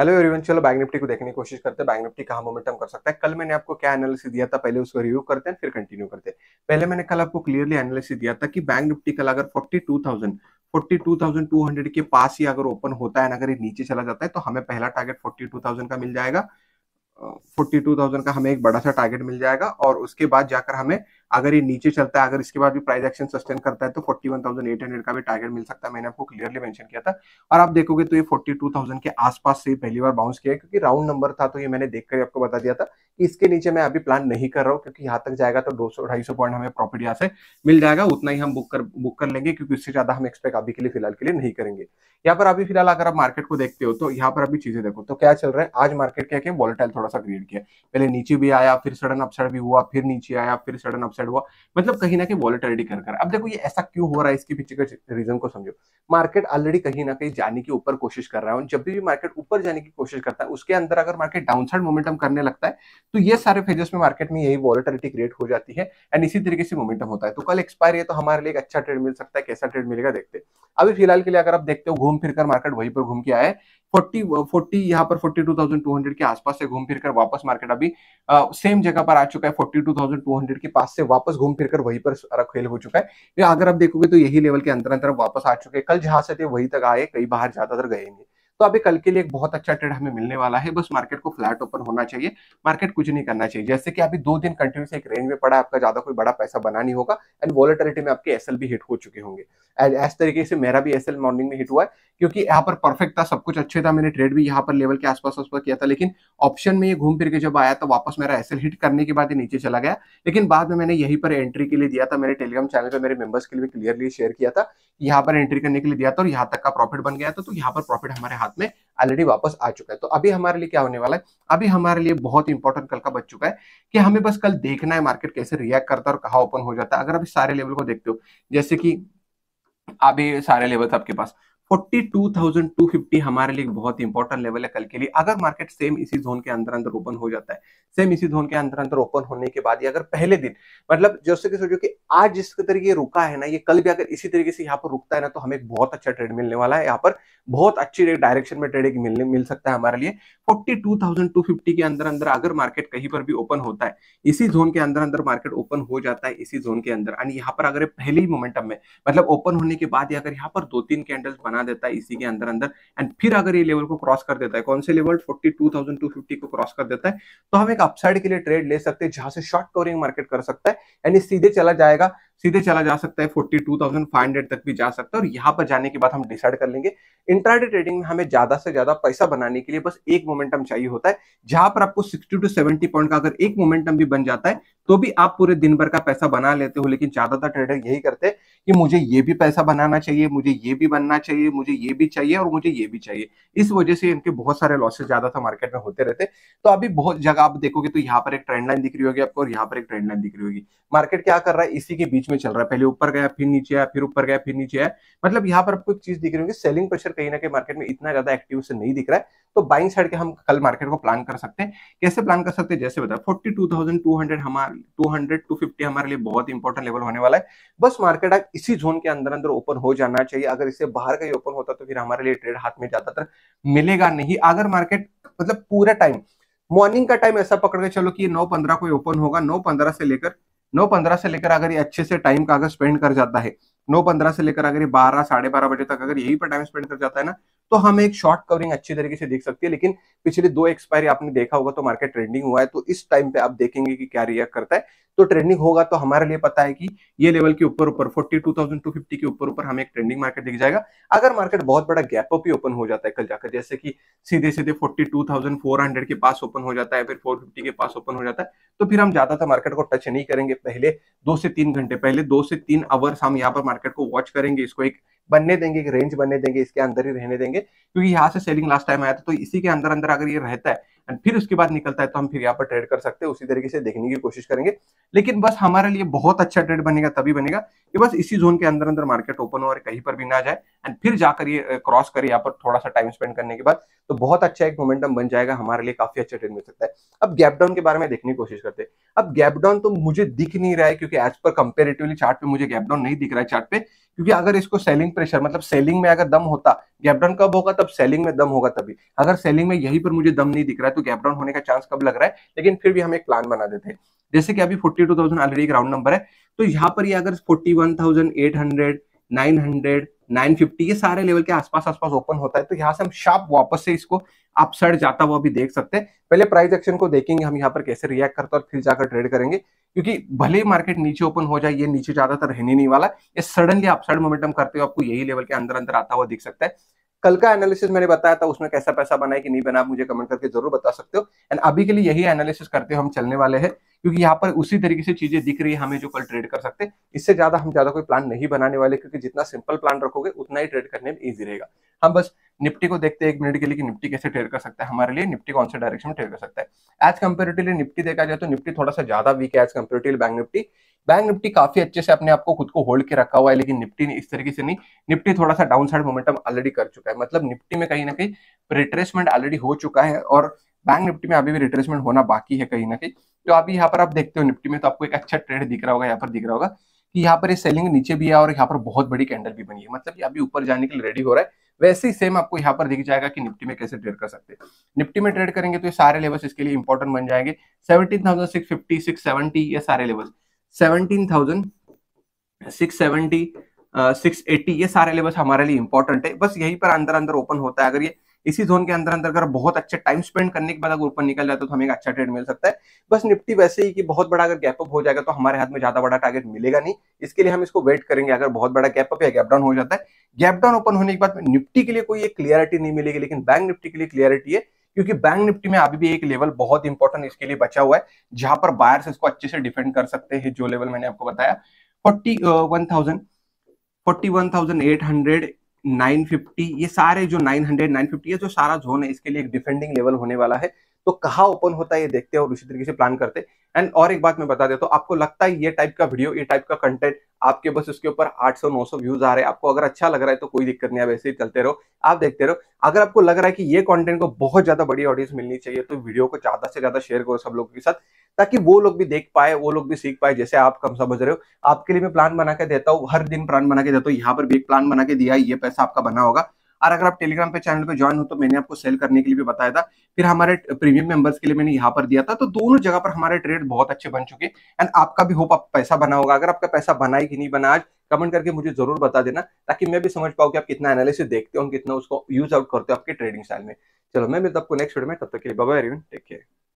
hello everyone चलो bank Nifty को देखने की कोशिश करते हैं बैंक निफ्टी कहाँ मोमेंटम कर सकता है कल मैंने आपको क्या एनालिसिस दिया था पहले उसको रिव्यू करते हैं फिर कंटिन्यू करते हैं पहले मैंने कल आपको क्लियरली एनालिसिस दिया था कि बैंक निफ्टी कल अगर 42,000 42,200 के पास ही अगर ओपन होता है अगर ये नीचे चला जाता है तो हमें पहला टारगेट फोर्टी का मिल जाएगा फोर्टी का हमें एक बड़ा सा टारगेट मिल जाएगा और उसके बाद जाकर हमें अगर ये नीचे चलता है अगर इसके बाद भी प्राइस एक्शन सस्टेन करता है तो forty one thousand eight hundred का भी टारगेट मिल सकता है मैंने आपको क्लियरली मेंशन किया था और आप देखोगे तो ये फोर्टी टू थाउजेंड के आसपास से पहली बार बाउंस किया क्योंकि राउंड नंबर था तो ये मैंने देखकर आपको बता दिया था कि इसके नीचे मैं अभी प्लान नहीं कर रहा हूँ क्योंकि यहाँ तक जाएगा तो दो सौ पॉइंट हमें प्रॉफिट यहाँ से मिल जाएगा उतना ही हम बुक कर बुक कर लेंगे क्योंकि उससे ज्यादा हम एक्सपेक्ट अभी के लिए फिलहाल के लिए नहीं करेंगे यहाँ पर अभी फिलहाल अगर आप मार्केट को देखते हो तो यहाँ पर अभी चीजें देखो तो क्या चल रहा है आज मार्केट क्या क्या वॉलटाइल थोड़ा सा क्रिएट किया पहले नीचे भी आया फिर सडन अपसाइड भी हुआ फिर नीचे आया फिर सडन अपसाइड चढ़ हुआ मतलब कहीं ना कहीं वॉलेटिलिटी कर रहा अब देखो ये ऐसा क्यों हो रहा है इसके पीछे का रीजन को समझो मार्केट ऑलरेडी कहीं ना कहीं जाने की ऊपर कोशिश कर रहा है और जब भी मार्केट ऊपर जाने की कोशिश करता है उसके अंदर अगर मार्केट डाउन साइड मोमेंटम करने लगता है तो ये सारे फेजेस में मार्केट में यही वॉलेटिलिटी क्रिएट हो जाती है एंड इसी तरीके से मोमेंटम होता है तो कल एक्सपायर है तो हमारे लिए एक अच्छा ट्रेड मिल सकता है कैसा ट्रेड मिलेगा देखते अभी फिलहाल के लिए अगर आप देखते हो घूम फिर मार्केट वहीं पर घूम के आए फोर्टी फोर्टी यहाँ पर forty two thousand two hundred के आसपास से घूम फिर कर वापस मार्केट अभी आ, सेम जगह पर आ चुका है forty two thousand two hundred के पास से वापस घूम फिर कर वहीं पर सारा खेल हो चुका है तो अगर आप देखोगे तो यही लेवल के अंतर अंतर वापस आ चुके हैं कल जहां से थे वहीं तक आए कई बाहर ज्यादातर गए तो अभी कल के लिए एक बहुत अच्छा ट्रेड हमें मिलने वाला है बस मार्केट को फ्लैट ओपन होना चाहिए मार्केट कुछ नहीं करना चाहिए जैसे कि अभी दो दिन कंटिन्यूस एक रेंज में पड़ा है आपका ज्यादा कोई बड़ा पैसा बना नहीं होगा एंड वॉलेटिलिटी में आपके एसएल भी हिट हो चुके होंगे एंड इस तरीके से मेरा भी एसएल मॉर्निंग में हिट हुआ है क्योंकि यहाँ पर परफेक्ट था सब कुछ अच्छे था मैंने ट्रेड भी यहाँ पर लेवल के आसपास आसपास किया था लेकिन ऑप्शन में ये घूम फिर के जब आया तो वापस मेरा एसएल हिट करने के बाद ही नीचे चला गया लेकिन बाद में मैंने यहीं पर एंट्री के लिए दिया था मेरे टेलीग्राम चैनल पर मेरे मेंबर्स के लिए क्लियरली शेयर किया था यहाँ पर एंट्री करने के लिए दिया था और यहाँ तक का प्रॉफिट बन गया था तो यहाँ पर प्रॉफिट हमारे हाथ में ऑलरेडी वापस आ चुका है तो अभी हमारे लिए क्या होने वाला है अभी हमारे लिए बहुत इंपॉर्टेंट कल का बच चुका है कि हमें बस कल देखना है मार्केट कैसे रिएक्ट करता है और कहा ओपन हो जाता है अगर अभी सारे लेवल को देखते हो जैसे कि अभी सारे लेवल्स आपके पास 42,250 हमारे लिए बहुत इंपॉर्टेंट लेवल है कल के लिए अगर मार्केट सेम इसी जोन के अंदर अंदर ओपन हो जाता है सेम इसी जोन के अंदर अंदर ओपन होने के बाद अगर पहले दिन मतलब जैसे कि सोचो कि आज जिस तरीके रुका है ना ये कल भी अगर इसी तरीके से यहाँ पर रुकता है ना तो हमें एक बहुत अच्छा ट्रेड मिलने वाला है यहाँ पर बहुत अच्छी डायरेक्शन में ट्रेड मिलने मिल सकता है हमारे लिए फोर्टी के अंदर अंदर अगर मार्केट कहीं पर भी ओपन होता है इसी जोन के अंदर अंदर मार्केट ओपन हो जाता है इसी जोन के अंदर एंड यहाँ पर अगर पहले ही मोमेंटम में मतलब ओपन होने के बाद ये अगर यहाँ पर दो तीन कैंडल्स बना देता है इसी के अंदर अंदर एंड फिर अगर ये लेवल को क्रॉस कर देता है कौन से level forty two two thousand fifty को क्रॉस कर देता है तो हम एक अपसाइड के लिए ट्रेड ले सकते हैं जहां से शॉर्ट टोरिंग मार्केट कर सकता है यानी सीधे चला जाएगा सीधे चला जा सकता है forty two thousand five hundred तक भी जा सकता है और यहाँ पर जाने के बाद हम डिसाइड कर लेंगे इंट्राडे ट्रेडिंग में हमें ज्यादा से ज्यादा पैसा बनाने के लिए बस एक मोमेंटम चाहिए होता है जहां पर आपको सिक्सटी टू सेवेंटी पॉइंट का अगर एक मोमेंटम भी बन जाता है तो भी आप पूरे दिन भर का पैसा बना लेते हो लेकिन ज्यादातर ट्रेडर यही करते हैं कि मुझे ये भी पैसा बनाना चाहिए मुझे ये भी बनना चाहिए मुझे ये भी चाहिए और मुझे ये भी चाहिए इस वजह से इनके बहुत सारे लॉसेस ज्यादातर मार्केट में होते रहते तो अभी बहुत जगह आप देखोगे तो यहाँ पर एक ट्रेंड लाइन दिख रही होगी आपको और यहाँ पर एक ट्रेंड लाइन दिख रही होगी मार्केट क्या कर रहा है इसी के बीच में चल रहा है पहले ऊपर गया फिर नीचे आया फिर ऊपर गया फिर नीचे आया मतलब यहाँ पर आपको एक चीज दिख रही होगी सेलिंग प्रेशर कहीं ना कहीं मार्केट में इतना ज्यादा एक्टिव से नहीं दिख रहा है तो बाइंग साइड के हम कल मार्केट को प्लान कर सकते हैं कैसे प्लान कर सकते हैं जैसे बताया forty two thousand two hundred हमारे टू हंड्रेड टू फिफ्टी हमारे लिए बहुत इंपॉर्टेंट लेवल होने वाला है बस मार्केट आज इसी जोन के अंदर अंदर ओपन हो जाना चाहिए अगर इसे बाहर का ही ओपन होता तो फिर हमारे लिए ट्रेड हाथ में ज्यादातर मिलेगा नहीं अगर मार्केट मतलब पूरा टाइम मॉर्निंग का टाइम ऐसा पकड़ के चलो कि नौ पंद्रह को ओपन होगा नौ पंद्रह से लेकर नौ पंद्रह से लेकर अगर ये अच्छे से टाइम का अगर स्पेंड कर जाता है नौ पंद्रह से लेकर अगर ये बारह साढ़े बारह बजे तक अगर यही पर टाइम स्पेंड कर जाता है ना तो हम एक शॉर्ट कवरिंग अच्छी तरीके से देख सकते हैं लेकिन पिछले दो एक्सपायरी आपने देखा होगा तो मार्केट ट्रेंडिंग हुआ है तो इस टाइम पे आप देखेंगे कि क्या रिएक्ट करता है तो ट्रेंडिंग होगा तो हमारे लिए पता है कि ये लेवल के ऊपर ऊपर forty two thousand two fifty के ऊपर ऊपर हमें एक ट्रेंडिंग मार्केट दिख जाएगा अगर मार्केट बहुत बड़ा गैप अप ही ओपन हो जाता है कल जाकर जैसे कि सीधे सीधे forty two thousand four hundred के पास ओपन हो जाता है फिर फोर फिफ्टी के पास ओपन हो जाता है तो फिर हम ज्यादातर मार्केट को टच नहीं करेंगे पहले दो से तीन घंटे पहले दो से तीन आवर्स हम यहाँ पर मार्केट को वॉच करेंगे इसको एक बनने देंगे एक रेंज बनने देंगे इसके अंदर ही रहने देंगे क्योंकि यहाँ से सेलिंग लास्ट टाइम आया था तो इसी के अंदर अंदर अगर ये रहता है एंड फिर उसके बाद निकलता है तो हम फिर यहाँ पर ट्रेड कर सकते हैं उसी तरीके से देखने की कोशिश करेंगे लेकिन बस हमारे लिए बहुत अच्छा ट्रेड बनेगा तभी बनेगा कि बस इसी जोन के अंदर अंदर मार्केट ओपन हो और कहीं पर भी ना जाए एंड फिर जाकर ये क्रॉस करे यहाँ पर थोड़ा सा टाइम स्पेंड करने के बाद तो बहुत अच्छा एक मोमेंटम बन जाएगा हमारे लिए काफी अच्छा ट्रेड मिल सकता है अब गैप डाउन के बारे में देखने की कोशिश करते हैं अब गैप डाउन तो मुझे दिख नहीं रहा है क्योंकि एज पर कंपेरेटिवली चार्ट मुझे गैप डाउन नहीं दिख रहा है चार्ट क्योंकि अगर इसको सेलिंग प्रेशर मतलब सेलिंग में अगर दम होता गैप डाउन कब होगा तब सेलिंग में दम होगा तभी अगर सेलिंग में यही पर मुझे दम नहीं दिख रहा है तो गैप डाउन होने का चांस कब लग रहा है लेकिन फिर भी हम एक प्लान बना देते हैं जैसे कि अभी फोर्टी टू थाउजेंड ऑलरेडी एक राउंड नंबर है तो यहाँ पर ये अगर forty one thousand eight hundred nine hundred 950 ये सारे लेवल के आसपास आसपास ओपन होता है तो यहाँ से हम शार्प वापस से इसको अपसाइड जाता हुआ भी देख सकते हैं पहले प्राइस एक्शन को देखेंगे हम यहाँ पर कैसे रिएक्ट करते हैं और फिर जाकर ट्रेड करेंगे क्योंकि भले ही मार्केट नीचे ओपन हो जाए ये नीचे ज्यादातर रहने नहीं वाला ये सडनली अपसाइड मोमेंटम करते हुए आपको यही लेवल के अंदर अंदर आता हुआ दिख सकता है कल का एनालिसिस मैंने बताया था उसमें कैसा पैसा बनाए कि नहीं बना मुझे कमेंट करके जरूर बता सकते हो एंड अभी के लिए यही एनालिसिस करते हम चलने वाले हैं क्योंकि यहाँ पर उसी तरीके से चीजें दिख रही है हमें जो कल ट्रेड कर सकते हैं इससे ज्यादा हम ज्यादा कोई प्लान नहीं बनाने वाले क्योंकि जितना सिंपल प्लान रखोगे उतना ही ट्रेड करने में ईजी रहेगा हम बस निफ्टी को देखते हैं एक मिनट के लिए कि निफ्टी कैसे ट्रेड कर सकता है हमारे लिए निफ्टी कौन से डायरेक्शन में ट्रेड कर सकता है एज कम्पेरेटिवली निफ्टी देखा जाए तो निफ्टी थोड़ा सा ज्यादा वीक है as comparative bank Nifty bank Nifty काफी अच्छे से अपने आपको खुद को होल्ड के रखा हुआ है लेकिन निफ्टी ने इस तरीके से नहीं निफ्टी थोड़ा सा डाउन साइड मोमेंटम ऑलरेडी कर चुका है मतलब निफ्टी में कहीं ना कहीं रिट्रेसमेंट ऑलरेडी हो चुका है और बैंक निफ्टी में अभी भी रिट्रेसमेंट होना बाकी है कहीं ना कहीं तो अभी यहाँ पर आप देखते हो निफ्टी में तो आपको एक अच्छा ट्रेड दिख रहा होगा यहाँ पर दिख रहा होगा कि यहाँ पर ये सेलिंग नीचे भी है और यहाँ पर बहुत बड़ी कैंडल भी बनी है मतलब ये अभी ऊपर जाने के लिए रेडी हो रहा है वैसे ही सेम आपको यहाँ पर दिख जाएगा कि निफ्टी में कैसे ट्रेड कर सकते हैं निफ्टी में ट्रेड करेंगे तो ये सारे लेवल्स इसके लिए इंपॉर्टेंट बन जाएंगे seventeen thousand six fifty six seventy ये सारे levels seventeen thousand six seventy six eighty ये सारे लेवल्स हमारे लिए इंपॉर्टेंट है बस यही पर अंदर अंदर ओपन होता है अगर ये इसी जोन के अंदर अंदर अगर बहुत अच्छे टाइम स्पेंड करने के बाद अगर ऊपर निकल जाता तो हमें एक अच्छा ट्रेड मिल सकता है बस निफ्टी वैसे ही कि बहुत बड़ा अगर गैपअप हो जाएगा तो हमारे हाथ में ज्यादा बड़ा टारगेट मिलेगा नहीं इसके लिए हम इसको वेट करेंगे अगर बहुत बड़ा गैपअप या गैप डाउन हो जाता है गैप डाउन ओपन होने के बाद निफ्टी के लिए कोई क्लियरिटी नहीं मिलेगी लेकिन बैंक निफ्टी के लिए क्लियरिटी है क्योंकि बैंक निफ्टी में अभी भी एक लेवल बहुत इंपॉर्टेंट इसके लिए बचा हुआ है जहां पर बायर्स इसको अच्छे से डिफेंड कर सकते हैं जो लेवल मैंने आपको बताया forty one thousand forty one thousand eight hundred nine fifty ये सारे जो नाइन हंड्रेड नाइन फिफ्टी है जो सारा जोन है इसके लिए एक डिफेंडिंग लेवल होने वाला है तो कहाँ ओपन होता है ये देखते हैं और उसी तरीके से प्लान करते एंड और एक बात मैं बता देता तो हूँ आपको लगता है ये टाइप का वीडियो ये टाइप का कंटेंट आपके बस उसके ऊपर 800 900 व्यूज आ रहे हैं आपको अगर अच्छा लग रहा है तो कोई दिक्कत नहीं है वैसे ही चलते रहो आप देखते रहो अगर आपको लग रहा है कि ये कंटेंट को बहुत ज्यादा बड़ी ऑडियंस मिलनी चाहिए तो वीडियो को ज्यादा से ज्यादा शेयर करो सब लोगों के साथ ताकि वो लोग भी देख पाए वो लोग भी सीख पाए जैसे आप कम समझ रहे हो आपके लिए मैं प्लान बना के देता हूँ हर दिन प्लान बना के देता हूँ यहाँ पर भी एक प्लान बना के दिया ये पैसा आपका बना होगा और अगर आप टेलीग्राम पे चैनल पे ज्वाइन हो तो मैंने आपको सेल करने के लिए भी बताया था फिर हमारे प्रीमियम मेंबर्स के लिए मैंने यहाँ पर दिया था तो दोनों जगह पर हमारे ट्रेड बहुत अच्छे बन चुके एंड आपका भी होप आप पैसा बना होगा अगर आपका पैसा बना कि नहीं बना आज कमेंट करके मुझे जरूर बता देना ताकि मैं भी समझ पाऊँ कि आप कितना एनालिसिस देखते हो कितना उसको यूज आउट करते हो आपके ट्रेडिंग स्टाइल में चलो मैं मिलता आपको नेक्स्ट वीडियो में तब तक के लिए बाबा टेक केयर